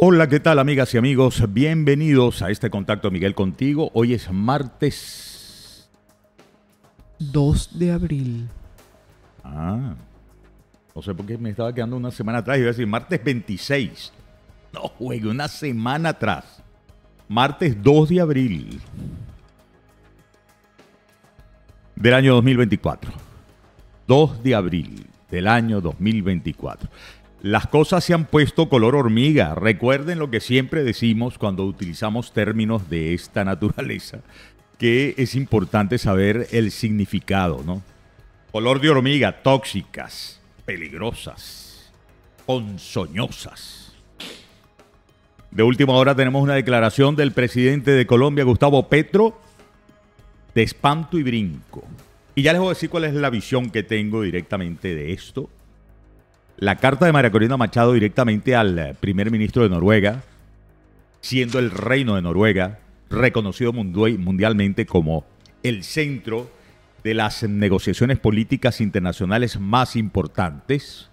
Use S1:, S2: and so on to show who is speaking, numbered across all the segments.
S1: Hola, ¿qué tal amigas y amigos? Bienvenidos a este contacto Miguel contigo. Hoy es martes
S2: 2 de abril.
S1: Ah, no sé por qué me estaba quedando una semana atrás. Iba a decir martes 26. No juegue, una semana atrás. Martes 2 de abril del año 2024. 2 de abril del año 2024. Las cosas se han puesto color hormiga. Recuerden lo que siempre decimos cuando utilizamos términos de esta naturaleza, que es importante saber el significado, ¿no? Color de hormiga, tóxicas, peligrosas, ponzoñosas. De última hora tenemos una declaración del presidente de Colombia, Gustavo Petro, de espanto y brinco. Y ya les voy a decir cuál es la visión que tengo directamente de esto la carta de María Corina Machado directamente al eh, primer ministro de Noruega, siendo el reino de Noruega reconocido mundialmente como el centro de las negociaciones políticas internacionales más importantes,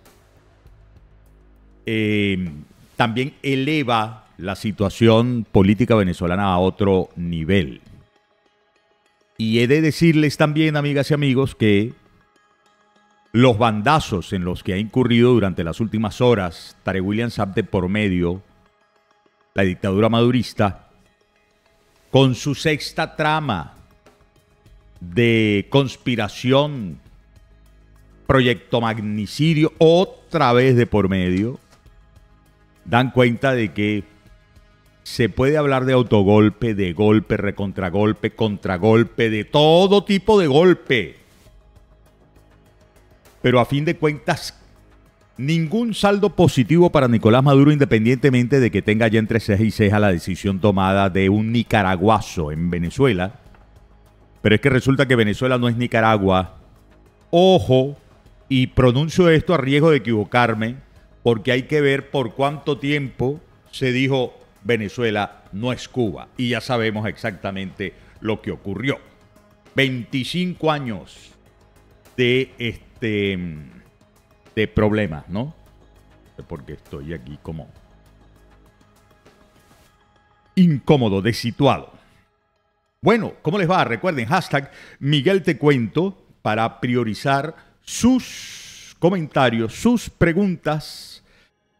S1: eh, también eleva la situación política venezolana a otro nivel. Y he de decirles también, amigas y amigos, que los bandazos en los que ha incurrido durante las últimas horas Tare William Saab de por medio, la dictadura madurista, con su sexta trama de conspiración, proyecto magnicidio, otra vez de por medio, dan cuenta de que se puede hablar de autogolpe, de golpe, recontragolpe, contragolpe, de todo tipo de golpe pero a fin de cuentas, ningún saldo positivo para Nicolás Maduro, independientemente de que tenga ya entre seis y a la decisión tomada de un nicaraguazo en Venezuela. Pero es que resulta que Venezuela no es Nicaragua. Ojo, y pronuncio esto a riesgo de equivocarme, porque hay que ver por cuánto tiempo se dijo Venezuela no es Cuba. Y ya sabemos exactamente lo que ocurrió. 25 años de este, de, problemas, ¿no? Porque estoy aquí como incómodo, desituado. Bueno, ¿cómo les va? Recuerden, hashtag Miguel Te Cuento para priorizar sus comentarios, sus preguntas.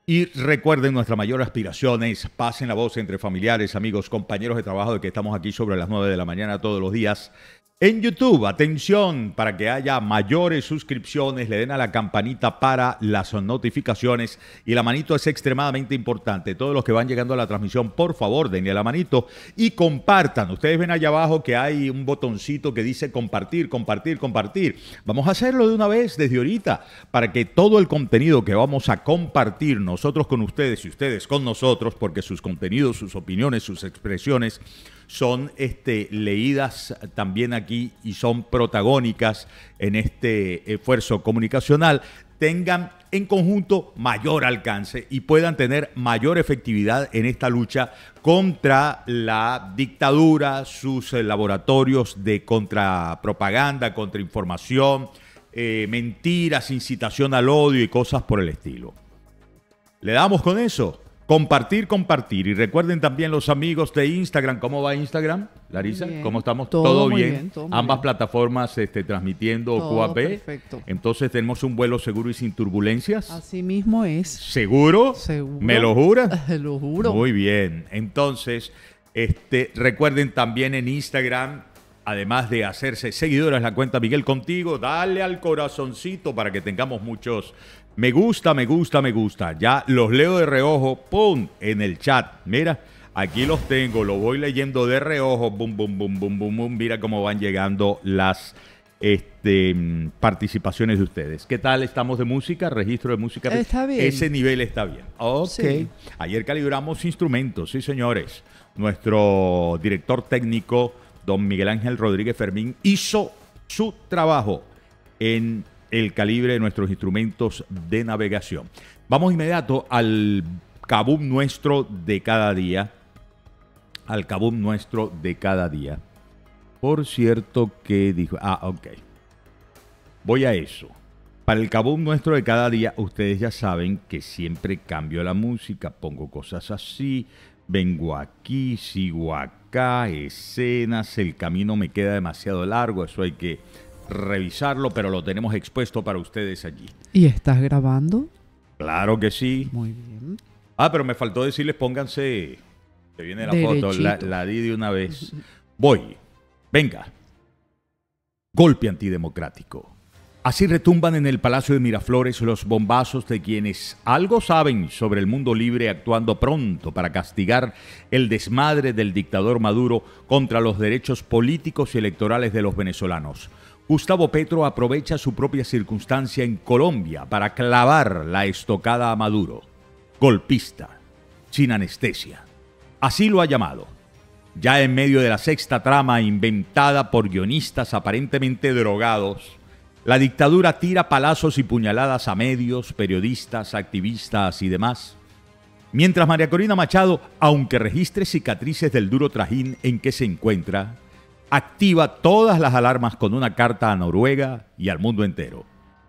S1: Y recuerden, nuestra mayor aspiración es pasen la voz entre familiares, amigos, compañeros de trabajo de que estamos aquí sobre las 9 de la mañana todos los días en YouTube, atención, para que haya mayores suscripciones, le den a la campanita para las notificaciones y la manito es extremadamente importante. Todos los que van llegando a la transmisión, por favor, denle a la manito y compartan. Ustedes ven allá abajo que hay un botoncito que dice compartir, compartir, compartir. Vamos a hacerlo de una vez desde ahorita para que todo el contenido que vamos a compartir nosotros con ustedes y ustedes con nosotros, porque sus contenidos, sus opiniones, sus expresiones son este, leídas también aquí y son protagónicas en este esfuerzo comunicacional, tengan en conjunto mayor alcance y puedan tener mayor efectividad en esta lucha contra la dictadura, sus eh, laboratorios de contrapropaganda, contra información eh, mentiras, incitación al odio y cosas por el estilo. ¿Le damos con eso? Compartir, compartir. Y recuerden también los amigos de Instagram. ¿Cómo va Instagram, Larisa? ¿Cómo estamos? Todo, bien. Ambas plataformas este, transmitiendo QAP. Perfecto. Entonces tenemos un vuelo seguro y sin turbulencias. Así mismo es. ¿Seguro? Seguro. me lo jura? lo juro. Muy bien. Entonces, este, recuerden también en Instagram además de hacerse seguidoras la cuenta Miguel Contigo, dale al corazoncito para que tengamos muchos me gusta, me gusta, me gusta. Ya los leo de reojo, ¡pum! En el chat. Mira, aquí los tengo, los voy leyendo de reojo, ¡bum, bum, bum, bum, bum, bum! Mira cómo van llegando las este, mm, participaciones de ustedes. ¿Qué tal estamos de música? Registro de música. Está bien. Ese nivel está bien. Ok. Ayer calibramos instrumentos, sí señores. Nuestro director técnico, don Miguel Ángel Rodríguez Fermín, hizo su trabajo en el calibre de nuestros instrumentos de navegación. Vamos inmediato al cabum nuestro de cada día. Al cabum nuestro de cada día. Por cierto que dijo... Ah, ok. Voy a eso. Para el cabum nuestro de cada día, ustedes ya saben que siempre cambio la música, pongo cosas así, vengo aquí, sigo acá, escenas, el camino me queda demasiado largo, eso hay que revisarlo, pero lo tenemos expuesto para ustedes allí.
S2: ¿Y estás grabando?
S1: Claro que sí. Muy bien. Ah, pero me faltó decirles, pónganse. Se viene la foto, la, di de una vez. Voy. Venga. Golpe antidemocrático. Así retumban en el Palacio de Miraflores los bombazos de quienes algo saben sobre el mundo libre actuando pronto para castigar el desmadre del dictador Maduro contra los derechos políticos y electorales de los venezolanos. Gustavo Petro aprovecha su propia circunstancia en Colombia para clavar la estocada a Maduro, golpista, sin anestesia. Así lo ha llamado. Ya en medio de la sexta trama inventada por guionistas aparentemente drogados, la dictadura tira palazos y puñaladas a medios, periodistas, activistas y demás. Mientras María Corina Machado, aunque registre cicatrices del duro trajín en que se encuentra, activa todas las alarmas con una carta a Noruega y al mundo entero.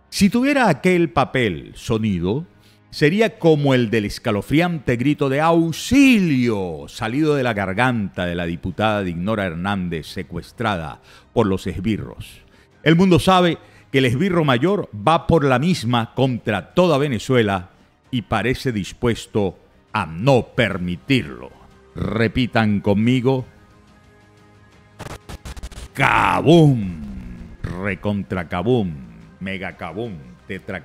S1: Si tuviera aquel papel sonido, sería como el del escalofriante grito de auxilio salido de la garganta de la diputada Ignora Hernández secuestrada por los esbirros. El mundo sabe que el esbirro mayor va por la misma contra toda Venezuela y parece dispuesto a no permitirlo. Repitan conmigo, Cabum, recontra megacabum, mega Kaboom, tetra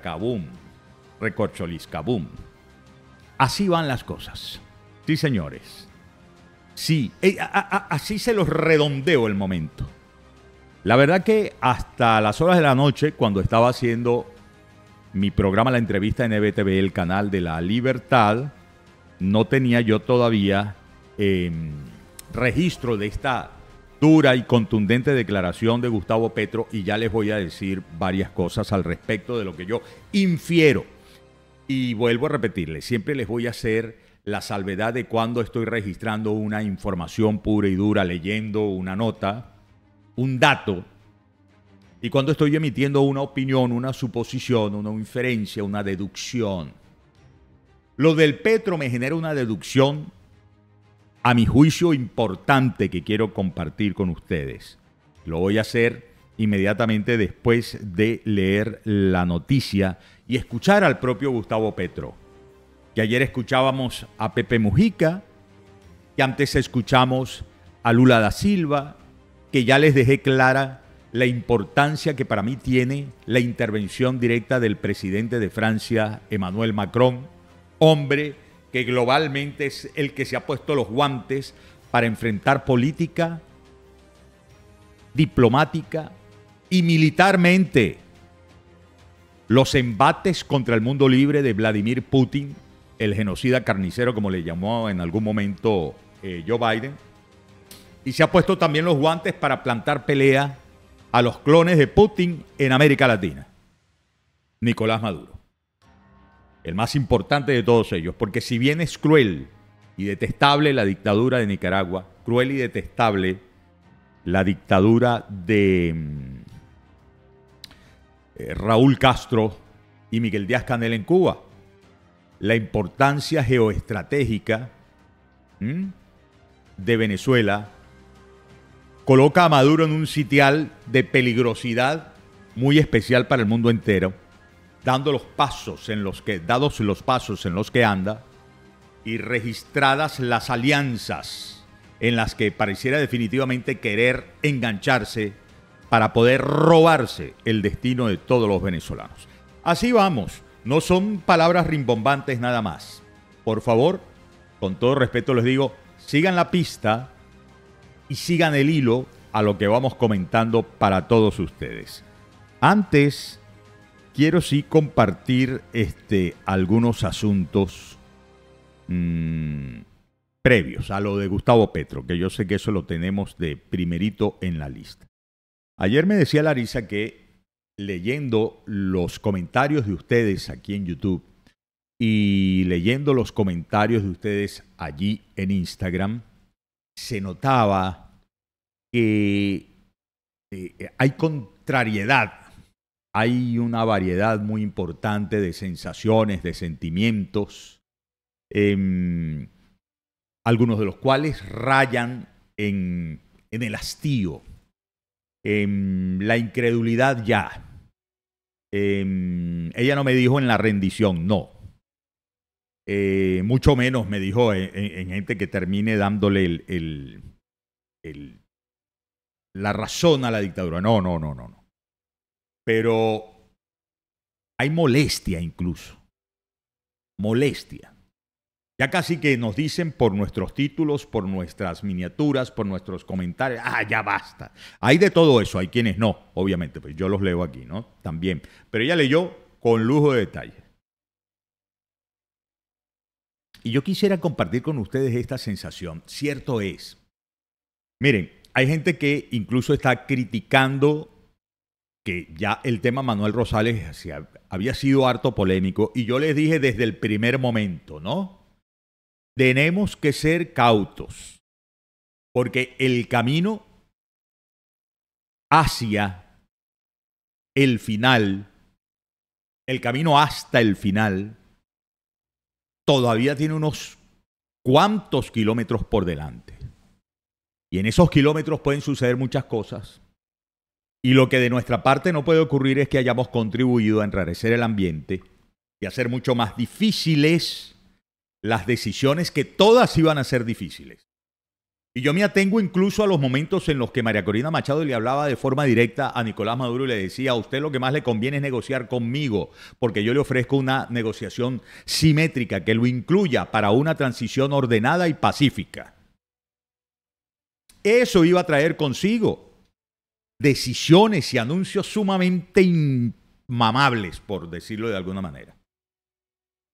S1: Así van las cosas. Sí, señores. Sí, eh, así se los redondeo el momento. La verdad que hasta las horas de la noche, cuando estaba haciendo mi programa La Entrevista en EBTV, el canal de la libertad, no tenía yo todavía em, registro de esta dura y contundente declaración de Gustavo Petro y ya les voy a decir varias cosas al respecto de lo que yo infiero. Y vuelvo a repetirles, siempre les voy a hacer la salvedad de cuando estoy registrando una información pura y dura, leyendo una nota, un dato, y cuando estoy emitiendo una opinión, una suposición, una inferencia, una deducción. Lo del Petro me genera una deducción a mi juicio importante que quiero compartir con ustedes. Lo voy a hacer inmediatamente después de leer la noticia y escuchar al propio Gustavo Petro, que ayer escuchábamos a Pepe Mujica, que antes escuchamos a Lula da Silva, que ya les dejé clara la importancia que para mí tiene la intervención directa del presidente de Francia, Emmanuel Macron, hombre que globalmente es el que se ha puesto los guantes para enfrentar política, diplomática y militarmente los embates contra el mundo libre de Vladimir Putin, el genocida carnicero, como le llamó en algún momento eh, Joe Biden, y se ha puesto también los guantes para plantar pelea a los clones de Putin en América Latina. Nicolás Maduro el más importante de todos ellos, porque si bien es cruel y detestable la dictadura de Nicaragua, cruel y detestable la dictadura de mm, eh, Raúl Castro y Miguel Díaz Canel en Cuba, la importancia geoestratégica mm, de Venezuela coloca a Maduro en un sitial de peligrosidad muy especial para el mundo entero dando los pasos en los que, dados los pasos en los que anda y registradas las alianzas en las que pareciera definitivamente querer engancharse para poder robarse el destino de todos los venezolanos. Así vamos, no son palabras rimbombantes nada más. Por favor, con todo respeto les digo, sigan la pista y sigan el hilo a lo que vamos comentando para todos ustedes. Antes quiero sí compartir este, algunos asuntos mm, previos a lo de Gustavo Petro, que yo sé que eso lo tenemos de primerito en la lista. Ayer me decía Larisa que leyendo los comentarios de ustedes aquí en YouTube y leyendo los comentarios de ustedes allí en Instagram, se notaba que eh, hay contrariedad hay una variedad muy importante de sensaciones, de sentimientos, em, algunos de los cuales rayan en, el hastío, en em, la incredulidad ya. Em, ella no me dijo en la rendición, no. Eh, mucho menos me dijo en, gente que termine dándole la razón a la dictadura. No, no, no, no, no pero hay molestia incluso. Molestia. Ya casi que nos dicen por nuestros títulos, por nuestras miniaturas, por nuestros comentarios, ah, ya basta. Hay de todo eso, hay quienes no, obviamente, pues yo los leo aquí, ¿no? También. Pero ella leyó con lujo de detalle. Y yo quisiera compartir con ustedes esta sensación. Cierto es. Miren, hay gente que incluso está criticando que ya el tema Manuel Rosales había sido harto polémico y yo les dije desde el primer momento, ¿no? Tenemos que ser cautos, porque el camino hacia el final, el camino hasta el final, todavía tiene unos cuantos kilómetros por delante. Y en esos kilómetros pueden suceder muchas cosas y lo que de nuestra parte no puede ocurrir es que hayamos contribuido a enrarecer el ambiente y hacer mucho más difíciles las decisiones que todas iban a ser difíciles. Y yo me atengo incluso a los momentos en los que María Corina Machado le hablaba de forma directa a Nicolás Maduro y le decía, a usted lo que más le conviene es negociar conmigo, porque yo le ofrezco una negociación simétrica que lo incluya para una transición ordenada y pacífica. Eso iba a traer consigo decisiones y anuncios sumamente inmamables, por decirlo de alguna manera.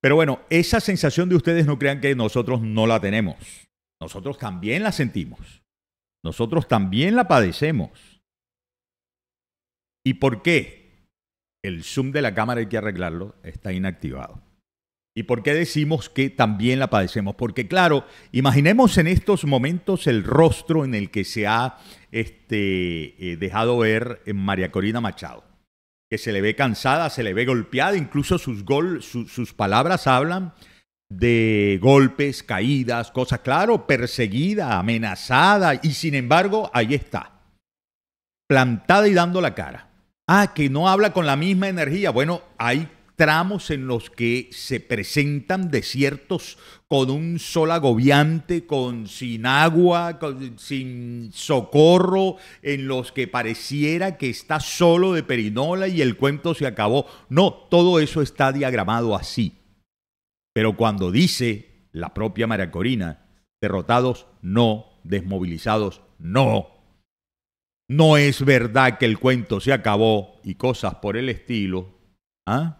S1: Pero bueno, esa sensación de ustedes no crean que nosotros no la tenemos. Nosotros también la sentimos. Nosotros también la padecemos. ¿Y por qué? El Zoom de la cámara hay que arreglarlo, está inactivado. ¿Y por qué decimos que también la padecemos? Porque claro, imaginemos en estos momentos el rostro en el que se ha este, eh, dejado ver en eh, María Corina Machado, que se le ve cansada, se le ve golpeada, incluso sus, gol, sus palabras hablan de golpes, caídas, cosas, claro, perseguida, amenazada, y sin embargo, ahí está, plantada y dando la cara. Ah, que no habla con la misma energía. Bueno, hay tramos en los que se presentan desiertos con un sol agobiante, con sin agua, sin socorro, en los que pareciera que está solo de perinola y el cuento se acabó. No, todo eso está diagramado así. Pero cuando dice la propia María Corina, derrotados no, desmovilizados no, no es verdad que el cuento se acabó y cosas por el estilo, ¿ah?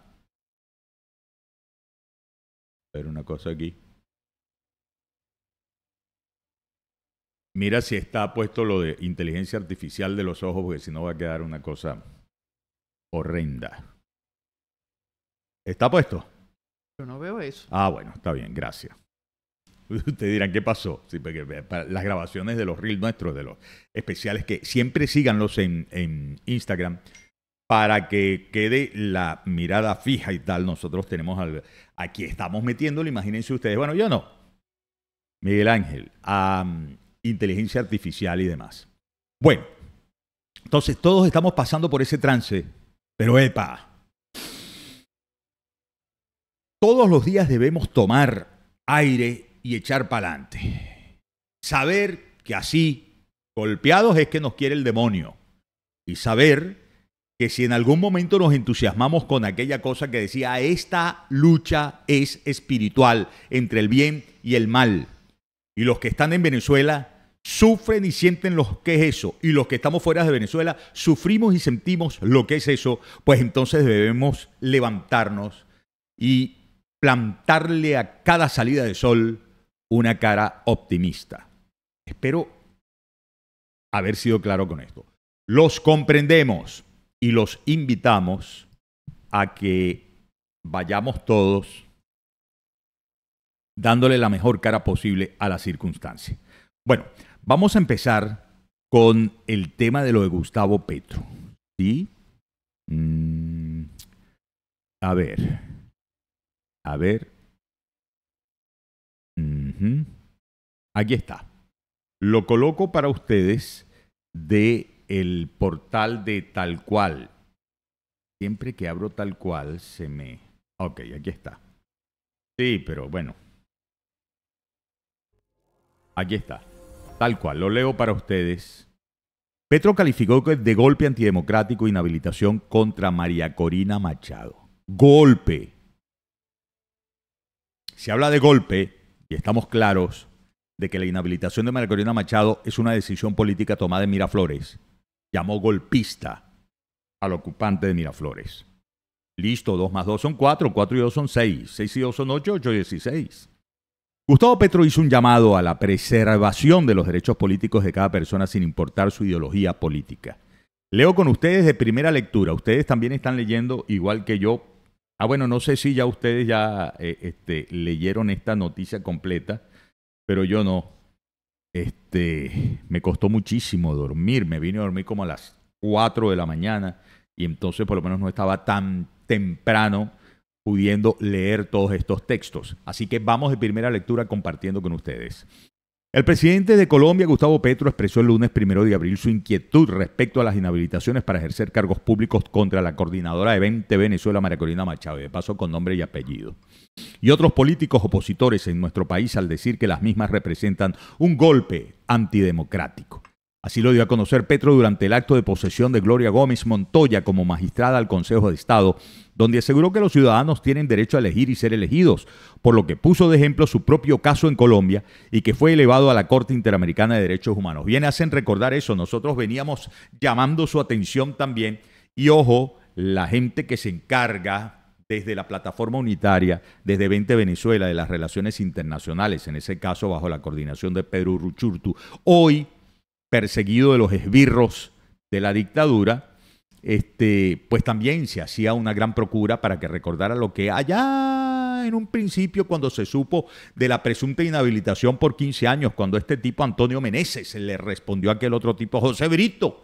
S1: a ver una cosa aquí. Mira si está puesto lo de inteligencia artificial de los ojos, porque si no va a quedar una cosa horrenda. ¿Está puesto?
S2: Yo no veo eso. Ah, bueno,
S1: está bien, gracias. Ustedes dirán, ¿qué pasó? las grabaciones de los reels nuestros, de los especiales, que siempre síganlos en, en Instagram, para que quede la mirada fija y tal. Nosotros tenemos al, Aquí estamos metiéndolo, imagínense ustedes, bueno, yo no, Miguel Ángel, a inteligencia artificial y demás. Bueno, entonces todos estamos pasando por ese trance, pero epa, todos los días debemos tomar aire y echar para adelante. Saber que así, golpeados es que nos quiere el demonio. Y saber que si en algún momento nos entusiasmamos con aquella cosa que decía, ah, esta lucha es espiritual entre el bien y el mal. Y los que están en Venezuela sufren y sienten lo que es eso. Y los que estamos fuera de Venezuela sufrimos y sentimos lo que es eso. Pues entonces debemos levantarnos y plantarle a cada salida de sol una cara optimista. Espero haber sido claro con esto. Los comprendemos y los invitamos a que vayamos todos dándole la mejor cara posible a la circunstancia. Bueno, vamos a empezar con el tema de lo de Gustavo Petro. ¿Sí? Mm, a ver. A ver. Aquí está. Lo coloco para ustedes de el portal de tal cual. Siempre que abro tal cual se me... Ok, aquí está. Sí, pero bueno. Aquí está. Tal cual, lo leo para ustedes. Petro calificó de golpe antidemocrático inhabilitación contra María Corina Machado. Golpe. Se habla de golpe y estamos claros de que la inhabilitación de María Corina Machado es una decisión política tomada en Miraflores llamó golpista al ocupante de Miraflores. Listo, dos más dos son 4, 4 y dos son 6, Seis y 2 son ocho, 8 y 16. Gustavo Petro hizo un llamado a la preservación de los derechos políticos de cada persona sin importar su ideología política. Leo con ustedes de primera lectura. Ustedes también están leyendo igual que yo. Ah, bueno, no sé si ya ustedes ya eh, este, leyeron esta noticia completa, pero yo no. Este, me costó muchísimo dormir, me vine a dormir como a las 4 de la mañana y entonces por lo menos no estaba tan temprano pudiendo leer todos estos textos. Así que vamos de primera lectura compartiendo con ustedes. El presidente de Colombia, Gustavo Petro, expresó el lunes primero de abril su inquietud respecto a las inhabilitaciones para ejercer cargos públicos contra la coordinadora de 20 Venezuela, María Corina Machado, de paso con nombre y apellido, y otros políticos opositores en nuestro país al decir que las mismas representan un golpe antidemocrático. Así lo dio a conocer Petro durante el acto de posesión de Gloria Gómez Montoya como magistrada al Consejo de Estado, donde aseguró que los ciudadanos tienen derecho a elegir y ser elegidos, por lo que puso de ejemplo su propio caso en Colombia y que fue elevado a la Corte Interamericana de Derechos Humanos. Bien, hacen recordar eso, nosotros veníamos llamando su atención también y ojo, la gente que se encarga desde la plataforma unitaria, desde 20 Venezuela, de las relaciones internacionales, en ese caso bajo la coordinación de Pedro Ruchurtu, hoy perseguido de los esbirros de la dictadura, este, pues también se hacía una gran procura para que recordara lo que allá en un principio cuando se supo de la presunta inhabilitación por 15 años, cuando este tipo Antonio Meneses le respondió a aquel otro tipo José Brito,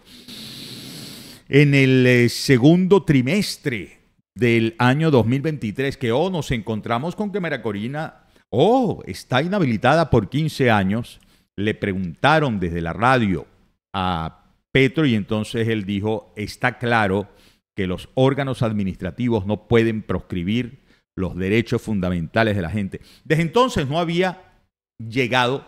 S1: en el eh, segundo trimestre del año 2023, que oh, nos encontramos con que Corina oh, está inhabilitada por 15 años, le preguntaron desde la radio a Petro y entonces él dijo, está claro que los órganos administrativos no pueden proscribir los derechos fundamentales de la gente. Desde entonces no había llegado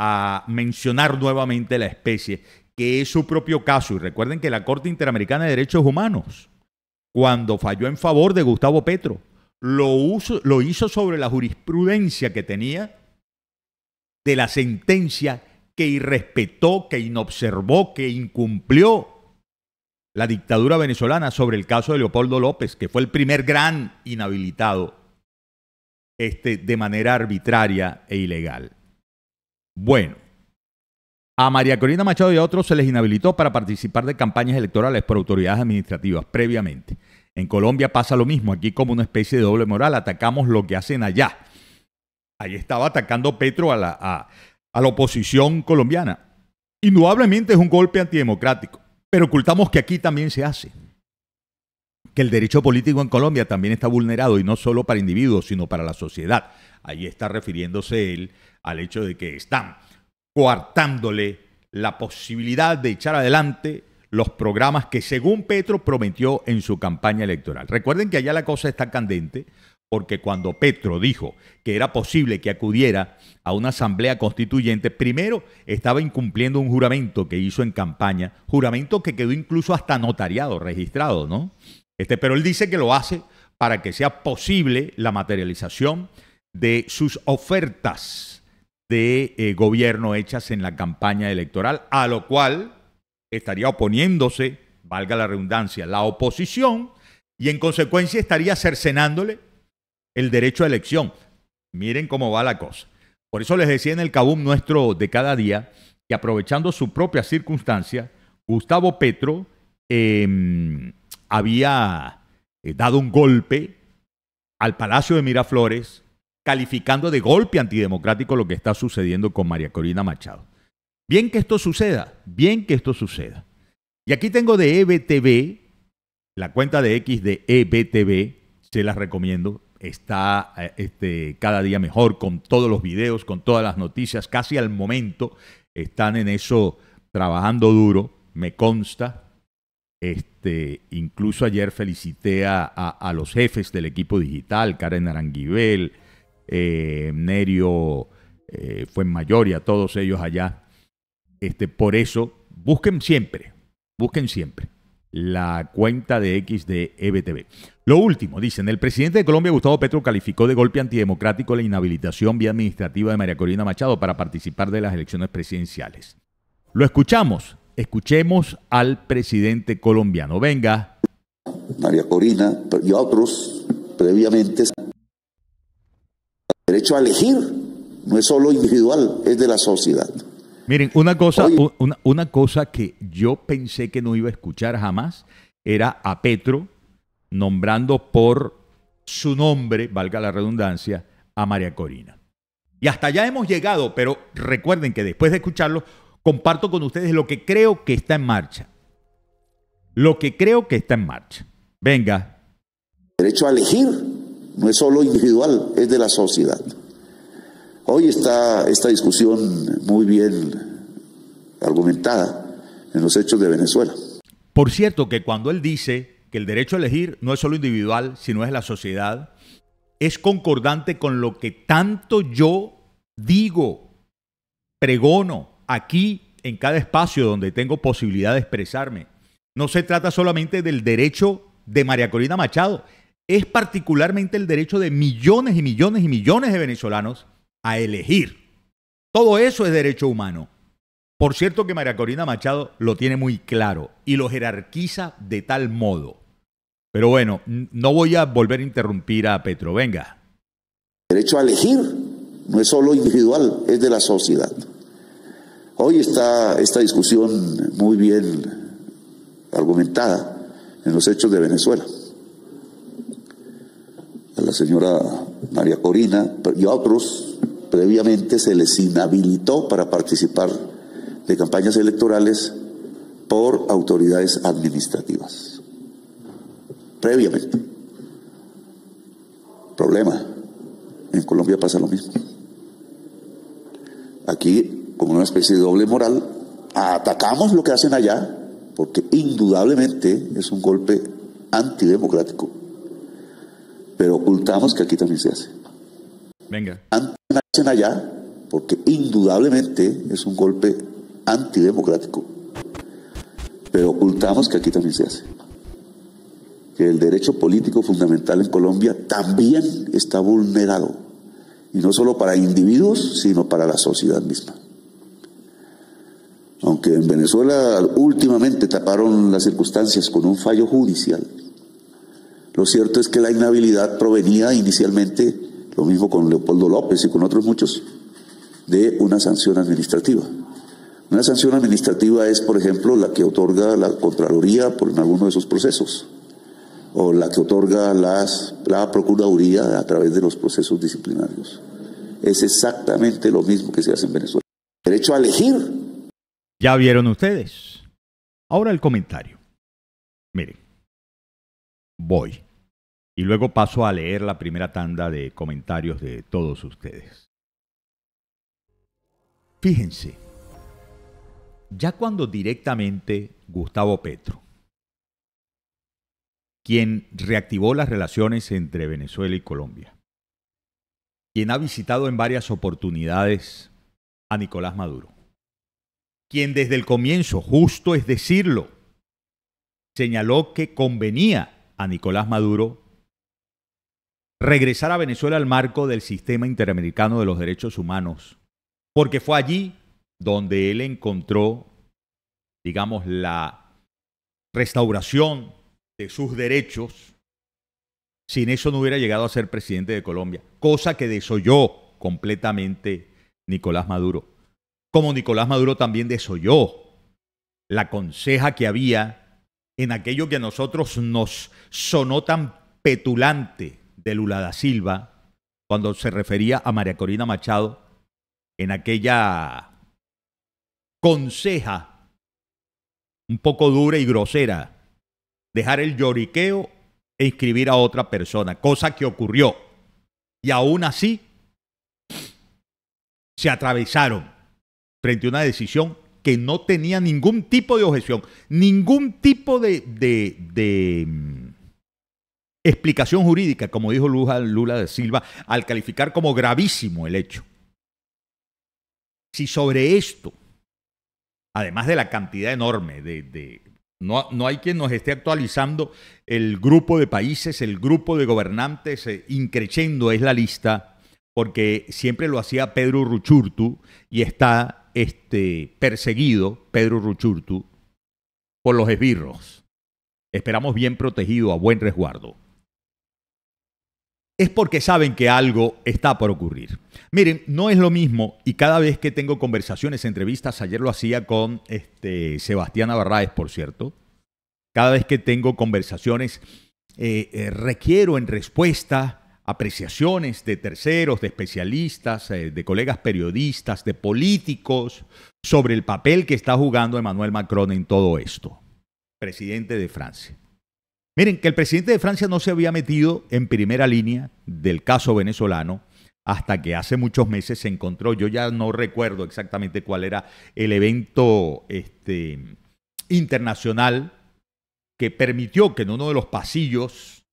S1: a mencionar nuevamente la especie, que es su propio caso. Y recuerden que la Corte Interamericana de Derechos Humanos, cuando falló en favor de Gustavo Petro, lo, lo hizo sobre la jurisprudencia que tenía de la sentencia que irrespetó, que inobservó, que incumplió la dictadura venezolana sobre el caso de Leopoldo López, que fue el primer gran inhabilitado este, de manera arbitraria e ilegal. Bueno, a María Corina Machado y a otros se les inhabilitó para participar de campañas electorales por autoridades administrativas previamente. En Colombia pasa lo mismo, aquí como una especie de doble moral, atacamos lo que hacen allá Ahí estaba atacando Petro a la, a, la oposición colombiana. Indudablemente es un golpe antidemocrático, pero ocultamos que aquí también se hace. Que el derecho político en Colombia también está vulnerado y no solo para individuos, sino para la sociedad. Ahí está refiriéndose él al hecho de que están coartándole la posibilidad de echar adelante los programas que según Petro prometió en su campaña electoral. Recuerden que allá la cosa está candente porque cuando Petro dijo que era posible que acudiera a una asamblea constituyente, primero estaba incumpliendo un juramento que hizo en campaña, juramento que quedó incluso hasta notariado, registrado, ¿no? Este, pero él dice que lo hace para que sea posible la materialización de sus ofertas de eh, gobierno hechas en la campaña electoral, a lo cual estaría oponiéndose, valga la redundancia, la oposición, y en consecuencia estaría cercenándole el derecho a elección. Miren cómo va la cosa. Por eso les decía en el Cabum nuestro de cada día que aprovechando su propia circunstancia, Gustavo Petro em, había eh, dado un golpe al Palacio de Miraflores, calificando de golpe antidemocrático lo que está sucediendo con María Corina Machado. Bien que esto suceda, bien que esto suceda. Y aquí tengo de EBTV, la cuenta de X de EBTV, se las recomiendo, está eh, este, cada día mejor con todos los videos, con todas las noticias, casi al momento están en eso trabajando duro, me consta. Este, incluso ayer felicité a, los jefes del equipo digital, Karen Aranguibel, eh, Nerio eh, Fuenmayor y a todos ellos allá. Este, por eso, busquen siempre, busquen siempre la cuenta de X de EBTV. Lo último, dicen, el presidente de Colombia, Gustavo Petro, calificó de golpe antidemocrático la inhabilitación vía administrativa de María Corina Machado para participar de las elecciones presidenciales. Lo escuchamos, escuchemos al presidente colombiano. Venga.
S2: María Corina y otros previamente. El derecho a elegir no es solo individual, es de la sociedad.
S1: Miren, una cosa, una, cosa que yo pensé que no iba a escuchar jamás era a Petro nombrando por su nombre, valga la redundancia, a María Corina. Y hasta allá hemos llegado, pero recuerden que después de escucharlo, comparto con ustedes lo que creo que está en marcha. Lo que creo que está en marcha. Venga.
S2: Derecho a elegir no es solo individual, es de la sociedad. Hoy está esta discusión muy bien argumentada en los hechos de Venezuela.
S1: Por cierto, que cuando él dice que el derecho a elegir no es solo individual, sino es la sociedad, es concordante con lo que tanto yo digo, pregono aquí en cada espacio donde tengo posibilidad de expresarme. No se trata solamente del derecho de María Corina Machado, es particularmente el derecho de millones y millones y millones de venezolanos a elegir. Todo eso es derecho humano. Por cierto que María Corina Machado lo tiene muy claro y lo jerarquiza de tal modo. Pero bueno, no voy a volver a interrumpir a Petro. Venga.
S2: Derecho a elegir no es solo individual, es de la sociedad. Hoy está esta discusión muy bien argumentada en los hechos de Venezuela. A la señora María Corina y a otros previamente se les inhabilitó para participar de campañas electorales por autoridades administrativas. Previamente. Problema. En Colombia pasa lo mismo. Aquí, con una especie de doble moral, atacamos lo que hacen allá, porque indudablemente es un golpe antidemocrático, pero ocultamos que aquí también se hace. Venga. Antes allá, porque indudablemente es un golpe antidemocrático, pero ocultamos que aquí también se hace. Que el derecho político fundamental en Colombia también está vulnerado, y no solo para individuos, sino para la sociedad misma. Aunque en Venezuela últimamente taparon las circunstancias con un fallo judicial, lo cierto es que la inhabilidad provenía inicialmente lo mismo con Leopoldo López y con otros muchos, de una sanción administrativa. Una sanción administrativa es, por ejemplo, la que otorga la Contraloría por en alguno de esos procesos, o la que otorga la Procuraduría a través de los procesos disciplinarios. Es exactamente lo mismo que se hace en Venezuela. Derecho a elegir.
S1: Ya vieron ustedes. Ahora el comentario. Miren, voy. Y luego paso a leer la primera tanda de comentarios de todos ustedes. Fíjense, ya cuando directamente Gustavo Petro, quien reactivó las relaciones entre Venezuela y Colombia, quien ha visitado en varias oportunidades a Nicolás Maduro, quien desde el comienzo, justo es decirlo, señaló que convenía a Nicolás Maduro regresar a Venezuela al marco del sistema interamericano de los derechos humanos, porque fue allí donde él encontró, digamos, la restauración de sus derechos. Sin eso no hubiera llegado a ser presidente de Colombia, cosa que desoyó completamente Nicolás Maduro. Como Nicolás Maduro también desoyó la conseja que había en aquello que a nosotros nos sonó tan petulante de Lula da Silva cuando se refería a María Corina Machado en aquella conseja un poco dura y grosera, dejar el lloriqueo e inscribir a otra persona, cosa que ocurrió. Y aún así, se atravesaron frente a una decisión que no tenía ningún tipo de objeción, ningún tipo de, de explicación jurídica, como dijo Lula, de Silva, al calificar como gravísimo el hecho. Si sobre esto, además de la cantidad enorme de... no, no, hay quien nos esté actualizando el grupo de países, el grupo de gobernantes, eh, es la lista, porque siempre lo hacía Pedro Ruchurtu y está este, perseguido Pedro Ruchurtu por los esbirros. Esperamos bien protegido, a buen resguardo es porque saben que algo está por ocurrir. Miren, no es lo mismo y cada vez que tengo conversaciones, entrevistas, ayer lo hacía con este, Sebastián Abarraes, por cierto, cada vez que tengo conversaciones, eh, eh, requiero en respuesta apreciaciones de terceros, de especialistas, eh, de colegas periodistas, de políticos, sobre el papel que está jugando Emmanuel Macron en todo esto, presidente de Francia. Miren, que el presidente de Francia no se había metido en primera línea del caso venezolano hasta que hace muchos meses se encontró, yo ya no recuerdo exactamente cuál era el evento este, internacional que permitió que en uno de los pasillos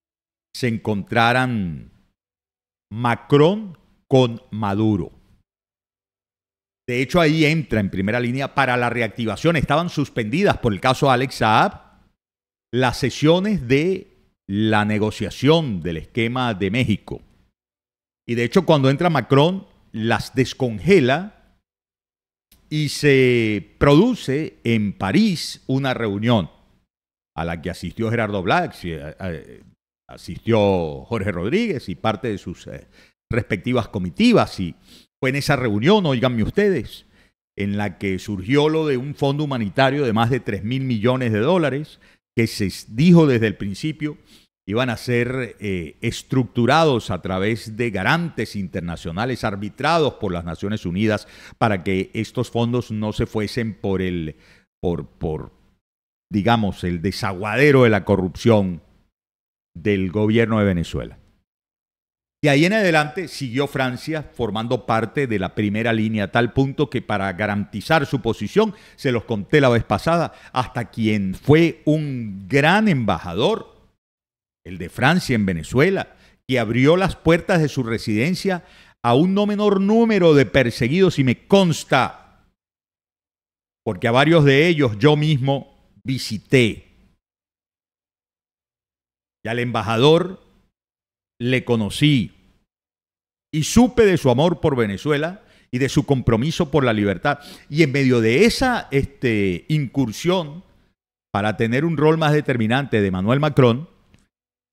S1: se encontraran Macron con Maduro. De hecho, ahí entra en primera línea para la reactivación. Estaban suspendidas por el caso Alex Saab las sesiones de la negociación del esquema de México. Y de hecho, cuando entra Macron, las descongela y se produce en París una reunión a la que asistió Gerardo Black, eh, eh, asistió Jorge Rodríguez y parte de sus eh, respectivas comitivas. Y fue en esa reunión, oíganme ustedes, en la que surgió lo de un fondo humanitario de más de 3 mil millones de dólares que se dijo desde el principio iban a ser eh, estructurados a través de garantes internacionales arbitrados por las Naciones Unidas para que estos fondos no se fuesen por el, por, por digamos, el desaguadero de la corrupción del gobierno de Venezuela. Y ahí en adelante siguió Francia formando parte de la primera línea, a tal punto que para garantizar su posición, se los conté la vez pasada, hasta quien fue un gran embajador, el de Francia en Venezuela, que abrió las puertas de su residencia a un no menor número de perseguidos, y me consta, porque a varios de ellos yo mismo visité. Y al embajador le conocí y supe de su amor por Venezuela y de su compromiso por la libertad. Y en medio de esa este, incursión para tener un rol más determinante de Manuel Macron,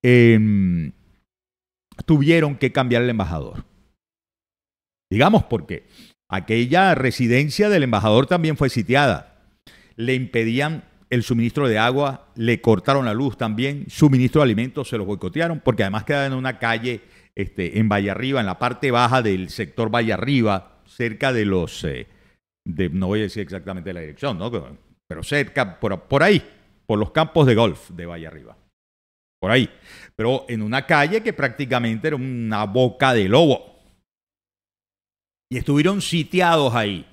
S1: em, tuvieron que cambiar el embajador. Digamos porque aquella residencia del embajador también fue sitiada. Le impedían el suministro de agua, le cortaron la luz también, suministro de alimentos se los boicotearon, porque además quedaban en una calle este, en Valle Arriba, en la parte baja del sector Valle Arriba, cerca de los, eh, de, no voy a decir exactamente la dirección, ¿no? pero cerca, por, por ahí, por los campos de golf de Valle Arriba por ahí, pero en una calle que prácticamente era una boca de lobo. Y estuvieron sitiados ahí.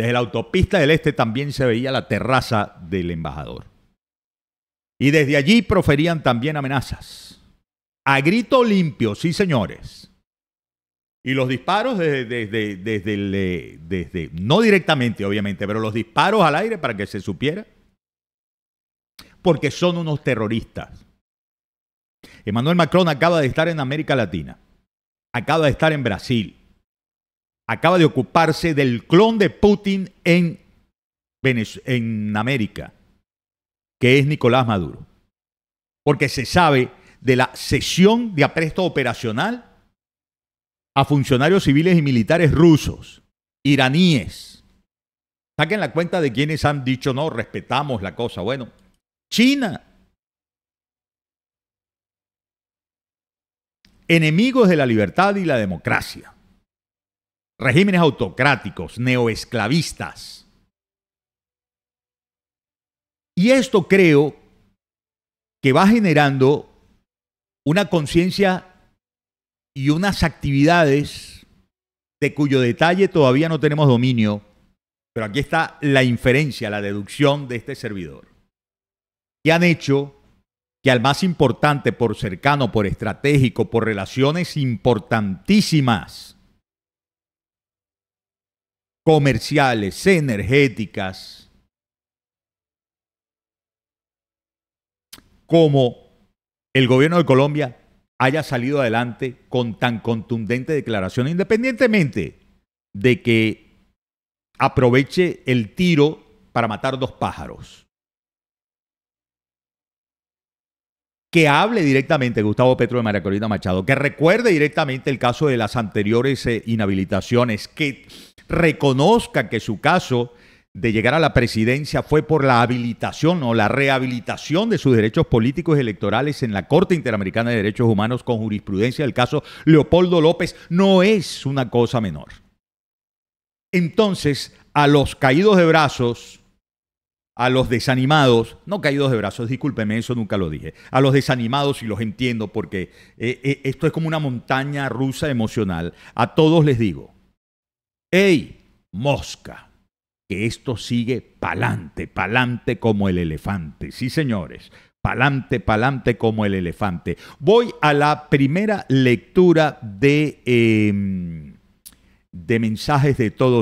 S1: Desde la autopista del este también se veía la terraza del embajador. Y desde allí proferían también amenazas. A grito limpio, sí señores. Y los disparos desde, desde, eh, desde, no directamente obviamente, pero los disparos al aire para que se supiera. Porque son unos terroristas. Emmanuel Macron acaba de estar en América Latina. Acaba de estar en Brasil acaba de ocuparse del clon de Putin en, América, que es Nicolás Maduro. Porque se sabe de la cesión de apresto operacional a funcionarios civiles y militares rusos, iraníes. Saquen la cuenta de quienes han dicho no, respetamos la cosa. Bueno, China. Enemigos de la libertad y la democracia regímenes autocráticos, neoesclavistas. Y esto creo que va generando una conciencia y unas actividades de cuyo detalle todavía no tenemos dominio, pero aquí está la inferencia, la deducción de este servidor, que han hecho que al más importante por cercano, por estratégico, por relaciones importantísimas comerciales, energéticas, como el gobierno de Colombia haya salido adelante con tan contundente declaración, independientemente de que aproveche el tiro para matar dos pájaros. que hable directamente Gustavo Petro de María Corina Machado, que recuerde directamente el caso de las anteriores eh, inhabilitaciones, que reconozca que su caso de llegar a la presidencia fue por la habilitación o la rehabilitación de sus derechos políticos y electorales en la Corte Interamericana de Derechos Humanos con jurisprudencia del caso Leopoldo López, no es una cosa menor. Entonces, a los caídos de brazos, a los desanimados, no caídos de brazos, discúlpeme, eso nunca lo dije, a los desanimados y los entiendo porque eh, eh, esto es como una montaña rusa emocional, a todos les digo, hey, mosca, que esto sigue pa'lante, pa'lante como el elefante, sí señores, pa'lante, pa'lante como el elefante. Voy a la primera lectura de, em, de mensajes de todos.